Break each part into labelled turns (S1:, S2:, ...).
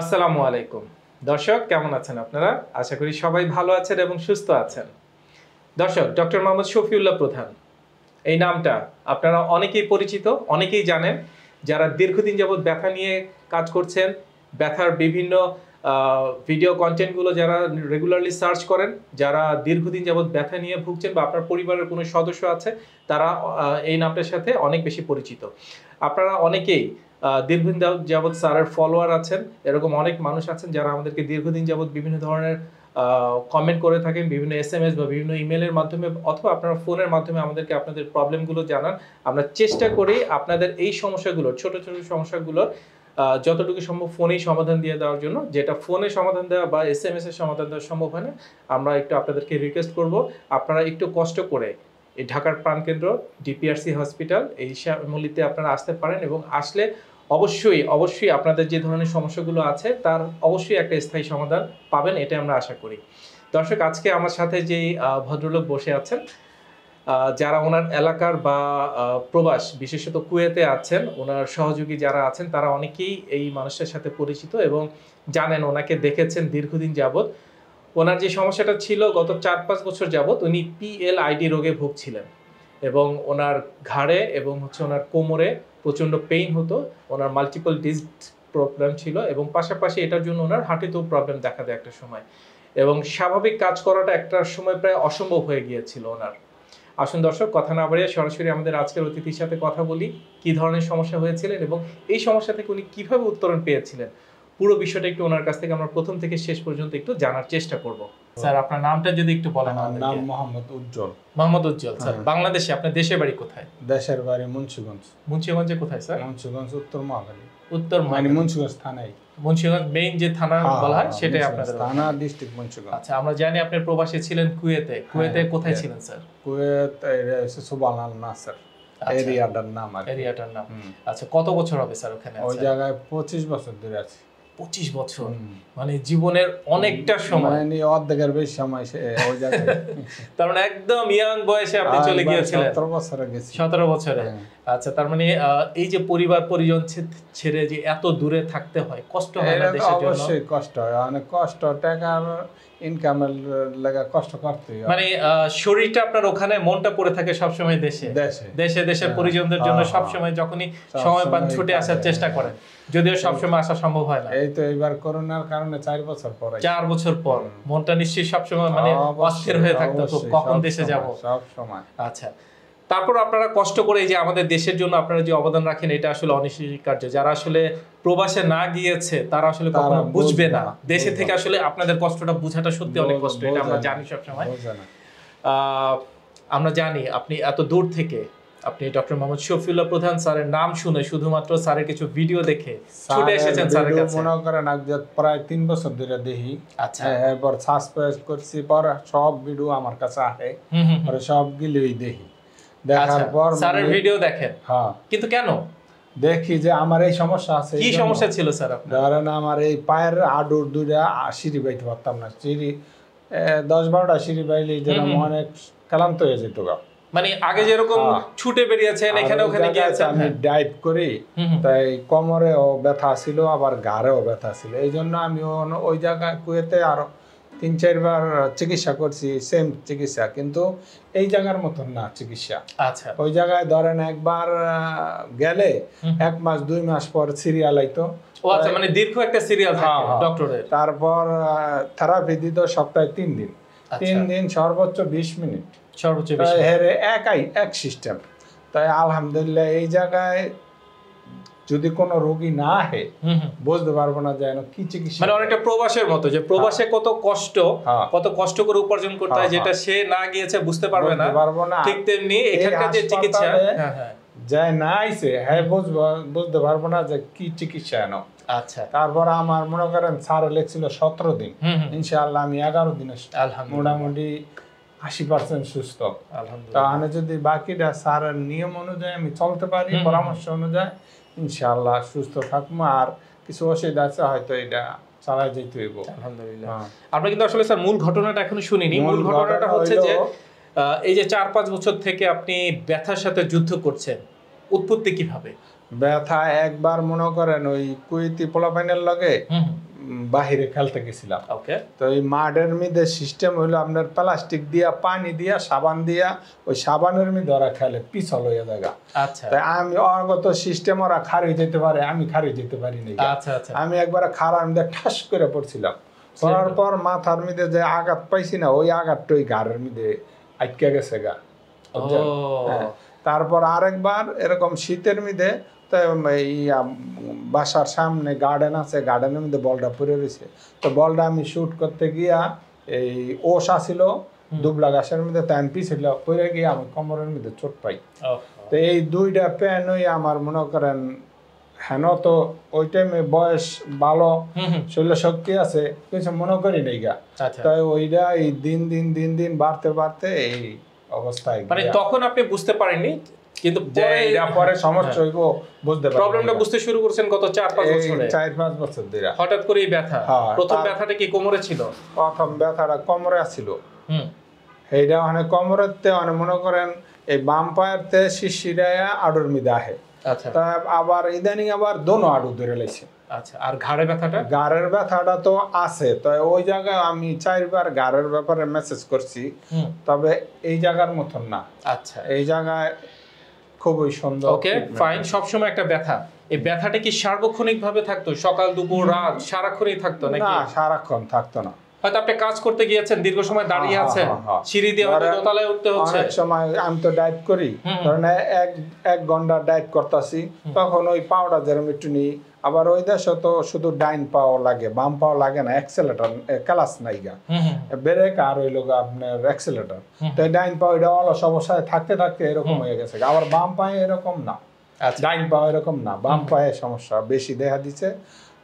S1: আসসালামু আলাইকুম দর্শক কেমন আছেন আপনারা আশা করি সবাই ভালো আছেন এবং সুস্থ আছেন দর্শক ডক্টর মোহাম্মদ শফিউল্লাহ প্রধান এই নামটা আপনারা অনেকেই পরিচিত অনেকেই জানেন যারা দীর্ঘদিন যাবৎ ব্যথা নিয়ে কাজ করছেন ব্যথার বিভিন্ন ভিডিও কন্টেন্টগুলো যারা রেগুলারলি সার্চ করেন যারা দীর্ঘদিন যাবৎ ব্যথা নিয়ে ভুগছেন বা আপনার পরিবারের কোনো সদস্য আছে তারা এই নামটার সাথে অনেক বেশি পরিচিত আপনারা অনেকেই দীর্ঘদিন যাবৎ স্যারের ফলোয়ার আছেন এরকম অনেক মানুষ আছেন যারা আমাদেরকে দীর্ঘদিন যাবৎ বিভিন্ন ধরনের কমেন্ট করে থাকেন বিভিন্ন এস এম এস বা বিভিন্ন ইমেলের মাধ্যমে অথবা আপনারা ফোনের মাধ্যমে আমাদেরকে আপনাদের প্রবলেমগুলো জানান আমরা চেষ্টা করি আপনাদের এই সমস্যাগুলো ছোট ছোট সমস্যাগুলোর যতটুকু সম্ভব ফোনেই সমাধান দিয়ে দেওয়ার জন্য যেটা ফোনে সমাধান দেওয়া বা এস এম এস এর সমাধান দেওয়া সম্ভব হয় না আমরা একটু আপনাদেরকে রিকোয়েস্ট করব আপনারা একটু কষ্ট করে এই ঢাকার প্রাণকেন্দ্র ডিপিআরসি হসপিটাল এই শ্যামলিতে আপনারা আসতে পারেন এবং আসলে অবশ্যই অবশ্যই আপনাদের যে ধরনের সমস্যাগুলো আছে তার অবশ্যই একটা স্থায়ী সমাধান পাবেন এটা আমরা আশা করি দর্শক আজকে আমার সাথে যে ভদ্রলোক বসে আছেন যারা ওনার এলাকার বা প্রবাস বিশেষত কুয়েতে আছেন ওনার সহযোগী যারা আছেন তারা অনেকেই এই মানুষটার সাথে পরিচিত এবং জানেন ওনাকে দেখেছেন দীর্ঘদিন যাবৎ ওনার যে সমস্যাটা ছিল গত চার পাঁচ বছর যাবৎ উনি পিএলআইডি রোগে ভুগছিলেন এবং ওনার ঘাড়ে এবং হচ্ছে ওনার কোমরে প্রচণ্ড পেইন হতো ওনার মাল্টিপল ডিস্ক প্রবলেম ছিল এবং পাশাপাশি এটার জন্য ওনার হাঁটিতেও প্রবলেম দেখা দেয় একটা সময় এবং স্বাভাবিক কাজ করাটা একটা সময় প্রায় অসম্ভব হয়ে গিয়েছিল ওনার আসুন দর্শক কথা না বাড়িয়ে সরাসরি আমাদের আজকের অতিথির সাথে কথা বলি কি ধরনের সমস্যা হয়েছিলেন এবং এই সমস্যা থেকে উনি কিভাবে উত্তরণ পেয়েছিলেন পুরো বিষয়টা একটু ওনার কাছ থেকে আমরা প্রথম থেকে শেষ পর্যন্ত একটু জানার চেষ্টা করব স্যার আপনার নামটা যদি একটু বলেন নাম মোহাম্মদ উজ্জ্বল মোহাম্মদ উজ্জ্বল স্যার হ্যাঁ। বাংলাদেশে আপনার দেশের বাড়ি কোথায় দেশের বাড়ি মুন্সিগঞ্জ মুন্সিগঞ্জে কোথায় স্যার মুন্সিগঞ্জ উত্তর মহাখালী উত্তর মানে মুন্সিগঞ্জ থানায় মুন্সিগঞ্জ
S2: মেইন যে থানা হ্যাঁ, বলা হয় হ্যাঁ, সেটাই আপনাদের থানা
S1: ডিস্ট্রিক্ট মুন্সিগঞ্জ আচ্ছা আমরা জানি আপনি প্রবাসে ছিলেন কুয়েতে কুয়েতে কোথায় ছিলেন
S2: স্যার কুয়েত সুবান আল নাসার আচ্ছা। এরিয়াটার নাম আর এরিয়াটার নাম আচ্ছা কত বছর হবে স্যার ওখানে ওই জায়গায় পঁচিশ বছর ধরে আছে
S1: পঁচিশ বছর
S2: মানে জীবনের অনেকটা সময় নিয়ে মানে অর্ধেকের বেশি সময় সে ওই জায়গায়
S1: তার মানে একদম ইয়াং বয়সে আপনি চলে মানে গিয়েছিলেন সতেরো বছরে গেছি সতেরো বছরে হ্যাঁ। আচ্ছা তার মানে এই যে পরিবার পরিজন ছেড়ে যে এত দূরে থাকতে হয় কষ্ট হয় না দেশের জন্য অবশ্যই
S2: কষ্ট হয় অনেক মানে কষ্ট টাকার লাগা কষ্ট করতে
S1: মানে শরীরটা আপনার ওখানে মনটা পড়ে থাকে সব সময় দেশে দেশে দেশের হ্যাঁ। পরিজনদের জন্য হ্যাঁ, হ্যাঁ। সব সময় যখনই সময় পান ছুটে আসার চেষ্টা যদিও সব সময় আসা সম্ভব হয় না এই তো
S2: এবার করোনার কারণে চার বছর পর চার বছর পর
S1: মনটা নিশ্চয়ই সবসময় মানে অস্থির হয়ে থাকতো কখন দেশে যাব
S2: সব সময় আচ্ছা
S1: তারপর আপনারা কষ্ট করে যে আমাদের দেশের জন্য আপনারা যে অবদান রাখেন এটা আসলে অনস্বীকার্য যারা আসলে প্রবাসে না গিয়েছে তারা আসলে কখনো বুঝবে না দেশে থেকে আসলে আপনাদের কষ্টটা বোঝাটা সত্যি অনেক কষ্ট এটা আমরা জানি সবসময় আমরা জানি আপনি এত দূর থেকে আপনি ডক্টর মোহাম্মদ শফিউল্লাহ প্রধান স্যারের নাম শুনে শুধুমাত্র স্যারের কিছু ভিডিও দেখে ছুটে এসেছেন স্যারের কাছে মনে
S2: করেন প্রায় তিন বছর ধরে দেখি আচ্ছা এবার সাসপেন্স করছি পর সব ভিডিও আমার কাছে আসে পরে সবগুলোই দেখি দেখার আচ্ছা, পর স্যারের ভিডিও
S1: দেখেন হ্যাঁ কিন্তু
S2: কেন দেখি যে আমার এই সমস্যা আছে কি সমস্যা ছিল স্যার ধরেন আমার এই পায়ের আডুর দুইটা সিঁড়ি বাইতে পারতাম না সিঁড়ি দশ বারোটা সিঁড়ি বাইলে যেরকম অনেক ক্লান্ত হয়ে যেত গা
S1: মানে আগে যেরকম হ্যাঁ। ছুটে বেরিয়েছেন এখানে ওখানে গিয়েছেন আমি
S2: ডাইভ হ্যাঁ। করি তাই কোমরেও ব্যথা ছিল আবার ঘাড়েও ব্যথা ছিল এই জন্য আমি ওই জায়গায় কুয়েতে আরো তিন চারবার চিকিৎসা করছি সেম চিকিৎসা কিন্তু এই জায়গার মতন না চিকিৎসা আচ্ছা ওই জায়গায় ধরেন একবার গেলে এক মাস দুই মাস পর সিরিয়াল আইতো
S1: আচ্ছা মানে দীর্ঘ একটা সিরিয়াল থাকে ডক্টরের হ্যাঁ,
S2: হ্যাঁ। তারপর থেরাপি দিত সপ্তাহে তিন দিন আচ্ছা। তিন দিন সর্বোচ্চ বিশ মিনিট সর্বোচ্চ হেরে একাই এক সিস্টেম তাই আলহামদুলিল্লাহ এই জায়গায় যদি কোনো রোগী না আহে বুঝতে পারবো না যেন কি চিকিৎসা মানে অনেকটা
S1: প্রবাসের মতো যে প্রবাসে হ্যাঁ। কত কষ্ট হ্যাঁ। কত কষ্ট করে উপার্জন করতে হয় হ্যাঁ, যেটা সে না গিয়েছে বুঝতে পারবে না পারবো না ঠিক তেমনি এখানকার যে চিকিৎসা
S2: না হ্যাঁ বুঝতে পারবো না যে কি চিকিৎসা এনো আচ্ছা তারপর আমার মনে করেন স্যার লেখছিল সতেরো দিন ইনশাআল্লাহ আমি এগারো দিনে মোটামুটি আশি পার্সেন্ট সুস্থ আমি যদি বাকিটা স্যারের নিয়ম অনুযায়ী আমি চলতে পারি পরামর্শ অনুযায়ী ইনশাল্লাহ সুস্থ থাকবো আর কিছু অসুবিধা আছে হয়তো এটা চালায় যেতে হইব আলহামদুলিল্লাহ হ্যাঁ। আমরা কিন্তু আসলে স্যার মূল ঘটনাটা এখনো শুনিনি মূল ঘটনাটা হচ্ছে যে
S1: এই যে চার পাঁচ বছর থেকে আপনি ব্যথার সাথে যুদ্ধ করছেন
S2: উৎপত্তি কিভাবে ব্যথা একবার মনে করেন ওই পোলা পোলাপাইনের লগে বাহিরে খেলতে গেছিলাম তো এই মাঠের মধ্যে সিস্টেম হলো আপনার প্লাস্টিক দিয়া পানি দিয়া সাবান দিয়া ওই সাবানের মি ধরা খেলে পিছল হয়ে জায়গা আচ্ছা তাই আমি অগত সিস্টেম ওরা খারিয়ে যেতে পারে আমি খারিয়ে যেতে পারি না আচ্ছা, আচ্ছা। আমি একবার খারার মধ্যে ঠাস করে পড়ছিলাম পড়ার পর মাথার মধ্যে যে আঘাত পাইছি না ওই আঘাতটা ওই ঘাড়ের মধ্যে আটকে গেছে গা হ্যাঁ। তারপর আরেকবার এরকম শীতের মধ্যে বাসার সামনে গার্ডেন আছে গার্ডেনের মধ্যে বলটা পরে রয়েছে তো বলটা আমি শ্যুট করতে গিয়া এই ওষ আসিল দুবলা গাছের মধ্যে আমি পিছিল পরে গিয়ে আমি কোমরের মধ্যে চোট পাই তো এই দুইটা প্যান ওই আমার মনে করেন হেন তো ওই টাইমে বয়স ভালো শরীর শক্তি আছে কিছু মনে করি নাই গা আচ্ছা। তাই ওইটা এই দিন দিন দিন দিন বাড়তে বাড়তে এই অবস্থায় মানে
S1: তখন আপনি বুঝতে পারেননি কিন্তু পরে সমস্যা হ্যাঁ। হইব
S2: বুঝতে পারি প্রবলেমটা বুঝতে শুরু করছেন গত বছর
S1: ধরে হঠাৎ করে এই ব্যথা হ্যাঁ, প্রথম ব্যথাটা কি কোমরে ছিল
S2: প্রথম ব্যথাটা কোমরে ছিল হুম এইটা মানে কোমরেতে মানে মনে করেন এই বাম পায়েরতে আড়ুর আহে আচ্ছা তা আবার ইদানিং আবার দোনো আড়ু ধরে লাইছে আচ্ছা আর ঘাড়ের ব্যথাটা ঘাড়ের ব্যথাটা তো আছে তো ওই জায়গায় আমি চারবার ঘাড়ের ব্যাপারে মেসেজ করছি তবে এই জায়গার মতন না আচ্ছা এই জায়গায় খুবই সুন্দর ওকে ফাইন
S1: সবসময় একটা ব্যথা এই ব্যথাটা কি সার্বক্ষণিক ভাবে থাকতো সকাল দুপুর রাত সারাক্ষণই থাকতো নাকি না
S2: সারাক্ষণ থাকতো না
S1: হয়তো আপনি কাজ করতে গিয়েছেন দীর্ঘ সময় দাঁড়িয়ে হ্যাঁ, আছেন হ্যাঁ, হ্যাঁ, সিঁড়ি দিয়ে দোতলায় উঠতে হচ্ছে অনেক
S2: সময় আমি তো ডাইভ করি এক এক ঘন্টা ডাইভ করতেছি তখন ওই যেরকম একটু নিই আবার ওই দেশে তো শুধু ডাইন পাও লাগে বাম পাও লাগে না অ্যাক্সেলেটার ক্লাস নাই গা ব্রেক আর ওই লোক আপনার অ্যাক্সেলেটার তো ডাইন পাও এটা অলস অবস্থায় থাকতে থাকতে এরকম হয়ে গেছে আবার বাম পায়ে এরকম না ডাইন আচ্ছা। পাও এরকম না বাম পায়ে সমস্যা বেশি দেখা দিচ্ছে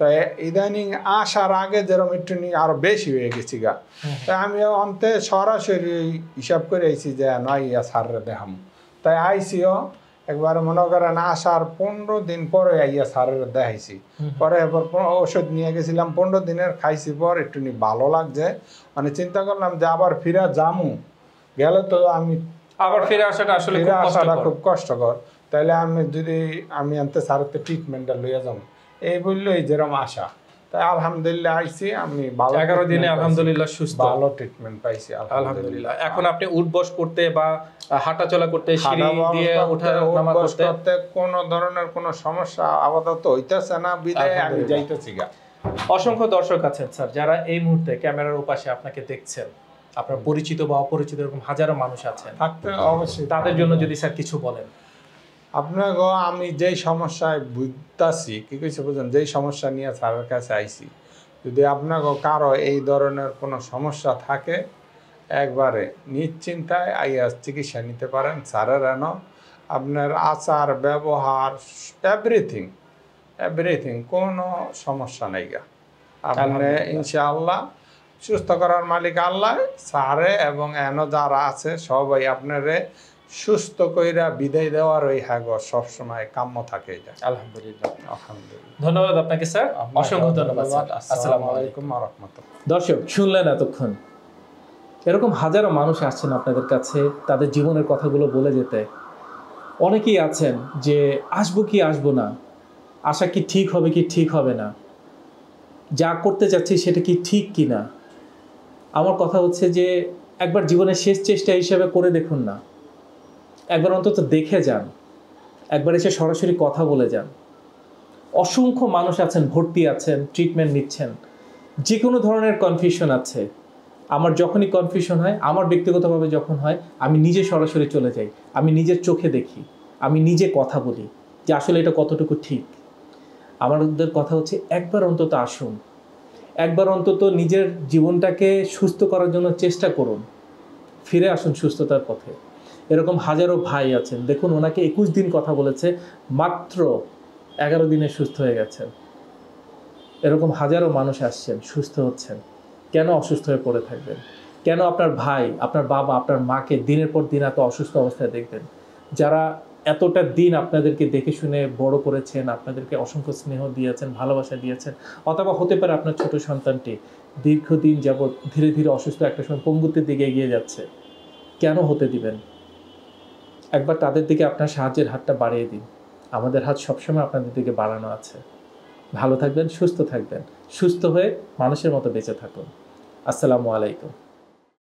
S2: তাই ইদানিং আসার আগে যেরকম একটু আরো বেশি হয়ে গেছি গা হ্যাঁ, হ্যাঁ। তাই আমি অন্তে সরাসরি হিসাব করে আইছি যে নয় ইয়া সাররে দেহাম তাই আইসিও একবার মনে করেন আসার পনেরো দিন পরে আইয়া সারের দেখাইছি পরে এবার ওষুধ নিয়ে গেছিলাম পনেরো দিনের খাইছি পর একটু ভালো লাগছে মানে চিন্তা করলাম যে আবার ফিরে জামু গেলে তো আমি
S1: আবার ফিরে আসাটা আসলে ফিরে আসাটা খুব
S2: কষ্টকর তাহলে আমি যদি আমি আনতে সারতে ট্রিটমেন্টটা লইয়া যাবো এই বলল এই যেরকম আশা তাই আলহামদুলিল্লাহ আইছি আমি ভালো এগারো দিনে আলহামদুলিল্লাহ সুস্থ ভালো ট্রিটমেন্ট পাইছি আলহামদুলিল্লাহ এখন
S1: আপনি উঠবস করতে বা হাঁটাচলা করতে সিঁড়ি দিয়ে ওঠা নামা করতে
S2: কোন ধরনের কোন সমস্যা আপাতত হইতাছে না বিদায় আমি যাইতেছি গা অসংখ্য দর্শক আছেন স্যার যারা এই মুহূর্তে ক্যামেরার উপাশে আপনাকে দেখছেন আপনার পরিচিত বা
S1: অপরিচিত এরকম হাজারো মানুষ আছেন অবশ্যই তাদের জন্য যদি স্যার কিছু বলেন
S2: আপনাকে আমি যেই সমস্যায় বুঝতেছি কী কিছু বুঝুন যেই সমস্যা নিয়ে স্যারের কাছে আইছি যদি আপনাকে কারো এই ধরনের কোনো সমস্যা থাকে একবারে নিশ্চিন্তায় আইয়া চিকিৎসা নিতে পারেন স্যারের এন আপনার আচার ব্যবহার এভরিথিং এভরিথিং কোনো সমস্যা নেই গা আপনার ইনশাআল্লাহ সুস্থ করার মালিক আল্লাহ স্যারে এবং এন যারা আছে সবাই আপনারে সুস্থ কইরা বিদায় দেওয়ার ওই সব সময় কাম্য থাকে এটা আলহামদুলিল্লাহ আলহামদুলিল্লাহ
S1: ধন্যবাদ আপনাকে স্যার অসংখ্য ধন্যবাদ আসসালামু
S2: আলাইকুম রহমতুল্লাহ
S1: দর্শক শুনলেন এতক্ষণ এরকম হাজারো মানুষ আসছেন আপনাদের কাছে তাদের জীবনের কথাগুলো বলে যেতে অনেকেই আছেন যে আসবো কি আসবো না আশা কি ঠিক হবে কি ঠিক হবে না যা করতে চাচ্ছি সেটা কি ঠিক কি না আমার কথা হচ্ছে যে একবার জীবনের শেষ চেষ্টা হিসেবে করে দেখুন না একবার অন্তত দেখে যান একবার এসে সরাসরি কথা বলে যান অসংখ্য মানুষ আছেন ভর্তি আছেন ট্রিটমেন্ট নিচ্ছেন যে কোনো ধরনের কনফিউশন আছে আমার যখনই কনফিউশন হয় আমার ব্যক্তিগতভাবে যখন হয় আমি নিজে সরাসরি চলে যাই আমি নিজের চোখে দেখি আমি নিজে কথা বলি যে আসলে এটা কতটুকু ঠিক আমাদের কথা হচ্ছে একবার অন্তত আসুন একবার অন্তত নিজের জীবনটাকে সুস্থ করার জন্য চেষ্টা করুন ফিরে আসুন সুস্থতার পথে এরকম হাজারো ভাই আছেন দেখুন ওনাকে একুশ দিন কথা বলেছে মাত্র এগারো দিনে সুস্থ হয়ে গেছেন এরকম হাজারো মানুষ আসছেন সুস্থ হচ্ছেন কেন অসুস্থ হয়ে পড়ে থাকবেন কেন আপনার ভাই আপনার বাবা আপনার মাকে দিনের পর দিন এত অসুস্থ অবস্থায় দেখবেন যারা এতটা দিন আপনাদেরকে দেখে শুনে বড় করেছেন আপনাদেরকে অসংখ্য স্নেহ দিয়েছেন ভালোবাসা দিয়েছেন অথবা হতে পারে আপনার ছোট সন্তানটি দীর্ঘদিন যাবৎ ধীরে ধীরে অসুস্থ একটা সময় পঙ্গুতির দিকে এগিয়ে যাচ্ছে কেন হতে দিবেন একবার তাদের দিকে আপনার সাহায্যের হাতটা বাড়িয়ে দিন আমাদের হাত সবসময় আপনাদের দিকে বাড়ানো আছে ভালো থাকবেন সুস্থ থাকবেন সুস্থ হয়ে মানুষের মতো বেঁচে থাকুন আসসালামু আলাইকুম